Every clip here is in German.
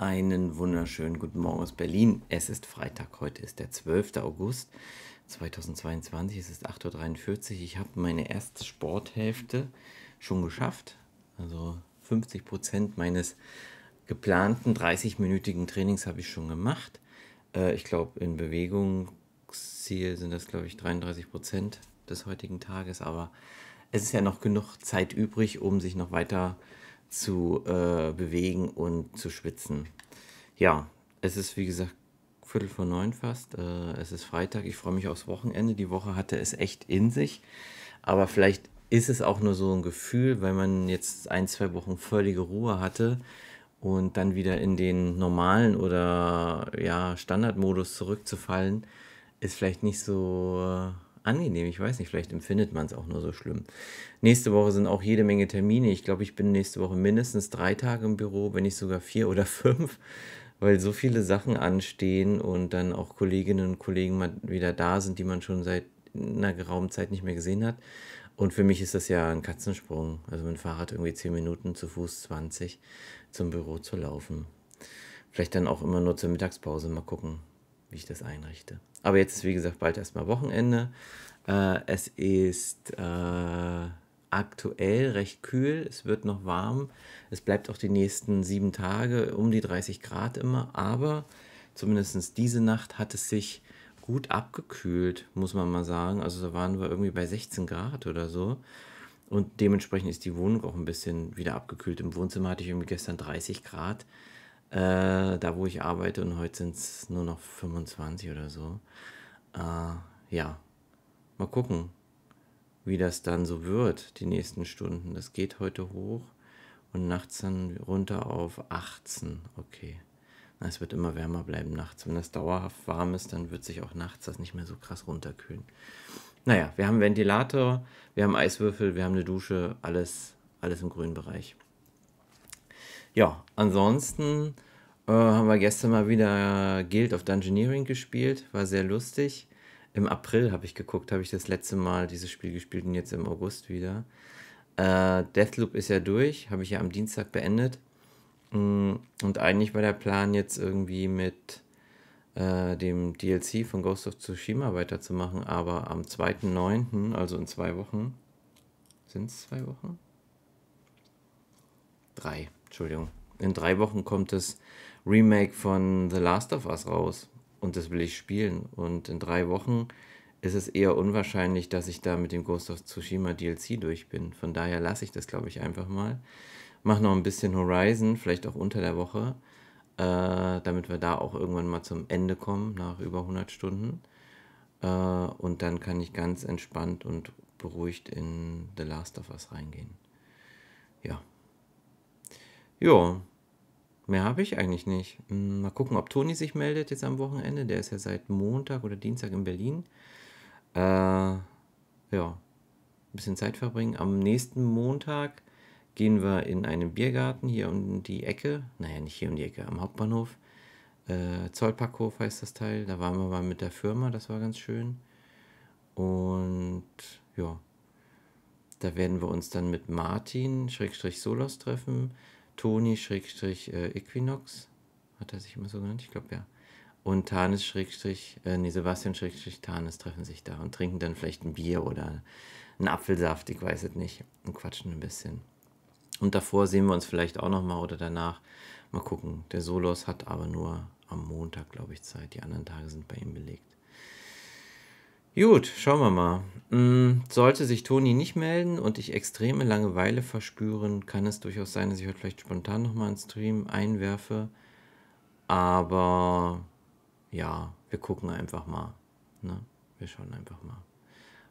Einen wunderschönen guten Morgen aus Berlin. Es ist Freitag, heute ist der 12. August 2022, es ist 8.43 Uhr. Ich habe meine erste Sporthälfte schon geschafft, also 50 Prozent meines geplanten 30-minütigen Trainings habe ich schon gemacht. Äh, ich glaube, in Bewegungsziel sind das, glaube ich, 33 Prozent des heutigen Tages, aber es ist ja noch genug Zeit übrig, um sich noch weiter äh, zu äh, bewegen und zu schwitzen. Ja, es ist wie gesagt Viertel vor neun fast. Äh, es ist Freitag. Ich freue mich aufs Wochenende. Die Woche hatte es echt in sich. Aber vielleicht ist es auch nur so ein Gefühl, weil man jetzt ein, zwei Wochen völlige Ruhe hatte und dann wieder in den normalen oder ja, Standardmodus zurückzufallen, ist vielleicht nicht so. Äh, angenehm. Ich weiß nicht, vielleicht empfindet man es auch nur so schlimm. Nächste Woche sind auch jede Menge Termine. Ich glaube, ich bin nächste Woche mindestens drei Tage im Büro, wenn nicht sogar vier oder fünf, weil so viele Sachen anstehen und dann auch Kolleginnen und Kollegen mal wieder da sind, die man schon seit einer geraumen Zeit nicht mehr gesehen hat. Und für mich ist das ja ein Katzensprung. Also mit dem Fahrrad irgendwie zehn Minuten, zu Fuß 20 zum Büro zu laufen. Vielleicht dann auch immer nur zur Mittagspause mal gucken wie ich das einrichte. Aber jetzt ist, wie gesagt, bald erstmal Wochenende. Äh, es ist äh, aktuell recht kühl, es wird noch warm. Es bleibt auch die nächsten sieben Tage um die 30 Grad immer, aber zumindest diese Nacht hat es sich gut abgekühlt, muss man mal sagen. Also da waren wir irgendwie bei 16 Grad oder so. Und dementsprechend ist die Wohnung auch ein bisschen wieder abgekühlt. Im Wohnzimmer hatte ich irgendwie gestern 30 Grad äh, da wo ich arbeite und heute sind es nur noch 25 oder so. Äh, ja, mal gucken, wie das dann so wird, die nächsten Stunden. Das geht heute hoch und nachts dann runter auf 18. Okay. es wird immer wärmer bleiben nachts. Wenn das dauerhaft warm ist, dann wird sich auch nachts das nicht mehr so krass runterkühlen. Naja, wir haben Ventilator, wir haben Eiswürfel, wir haben eine Dusche, alles, alles im grünen Bereich. Ja, ansonsten äh, haben wir gestern mal wieder Guild of Dungeoneering gespielt, war sehr lustig. Im April habe ich geguckt, habe ich das letzte Mal dieses Spiel gespielt und jetzt im August wieder. Äh, Deathloop ist ja durch, habe ich ja am Dienstag beendet. Mm, und eigentlich war der Plan jetzt irgendwie mit äh, dem DLC von Ghost of Tsushima weiterzumachen, aber am 2.9., also in zwei Wochen, sind es zwei Wochen? Drei. Entschuldigung, in drei Wochen kommt das Remake von The Last of Us raus und das will ich spielen. Und in drei Wochen ist es eher unwahrscheinlich, dass ich da mit dem Ghost of Tsushima DLC durch bin. Von daher lasse ich das, glaube ich, einfach mal. Mach noch ein bisschen Horizon, vielleicht auch unter der Woche, äh, damit wir da auch irgendwann mal zum Ende kommen, nach über 100 Stunden. Äh, und dann kann ich ganz entspannt und beruhigt in The Last of Us reingehen. Ja. Ja, mehr habe ich eigentlich nicht. Hm, mal gucken, ob Toni sich meldet jetzt am Wochenende. Der ist ja seit Montag oder Dienstag in Berlin. Äh, ja, ein bisschen Zeit verbringen. Am nächsten Montag gehen wir in einen Biergarten hier um die Ecke. Naja, nicht hier um die Ecke, am Hauptbahnhof. Äh, Zollparkhof heißt das Teil. Da waren wir mal mit der Firma, das war ganz schön. Und ja, da werden wir uns dann mit Martin, Solos treffen. Toni-Equinox, äh, hat er sich immer so genannt? Ich glaube ja. Und Tanis, äh, nee, Sebastian, Tanis treffen sich da und trinken dann vielleicht ein Bier oder einen Apfelsaft, ich weiß es nicht, und quatschen ein bisschen. Und davor sehen wir uns vielleicht auch nochmal oder danach. Mal gucken. Der Solos hat aber nur am Montag, glaube ich, Zeit. Die anderen Tage sind bei ihm belegt. Gut, schauen wir mal. Hm, sollte sich Toni nicht melden und ich extreme Langeweile verspüren, kann es durchaus sein, dass ich heute vielleicht spontan nochmal einen Stream einwerfe. Aber ja, wir gucken einfach mal. Ne? Wir schauen einfach mal,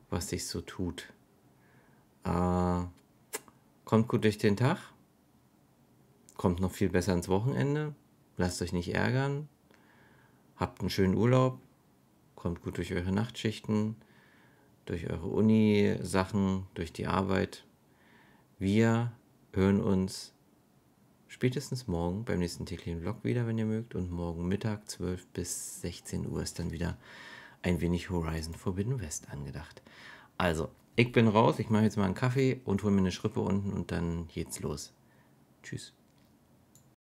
was sich so tut. Äh, kommt gut durch den Tag. Kommt noch viel besser ins Wochenende. Lasst euch nicht ärgern. Habt einen schönen Urlaub kommt gut durch eure Nachtschichten, durch eure Uni-Sachen, durch die Arbeit. Wir hören uns spätestens morgen beim nächsten täglichen Vlog wieder, wenn ihr mögt. Und morgen Mittag 12 bis 16 Uhr ist dann wieder ein wenig Horizon Forbidden West angedacht. Also, ich bin raus, ich mache jetzt mal einen Kaffee und hole mir eine Schrippe unten und dann geht's los. Tschüss.